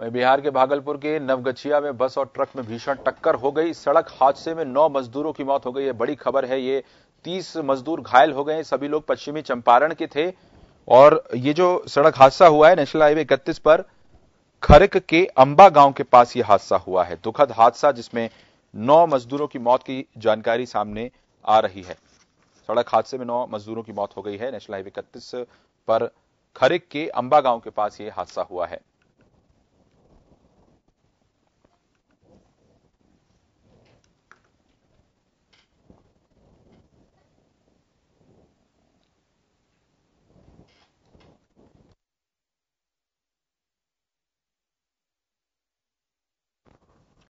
वहीं बिहार के भागलपुर के नवगछिया में बस और ट्रक में भीषण टक्कर हो गई सड़क हादसे में नौ मजदूरों की मौत हो गई है बड़ी खबर है ये तीस मजदूर घायल हो गए सभी लोग पश्चिमी चंपारण के थे और ये जो सड़क हादसा हुआ है नेशनल हाईवे इकतीस पर खरक के अंबा गांव के पास ये हादसा हुआ है दुखद हादसा जिसमें नौ मजदूरों की मौत की जानकारी सामने आ रही है सड़क हादसे में नौ मजदूरों की मौत हो गई है नेशनल हाईवे इकतीस पर खरिक के अंबा गांव के पास ये हादसा हुआ है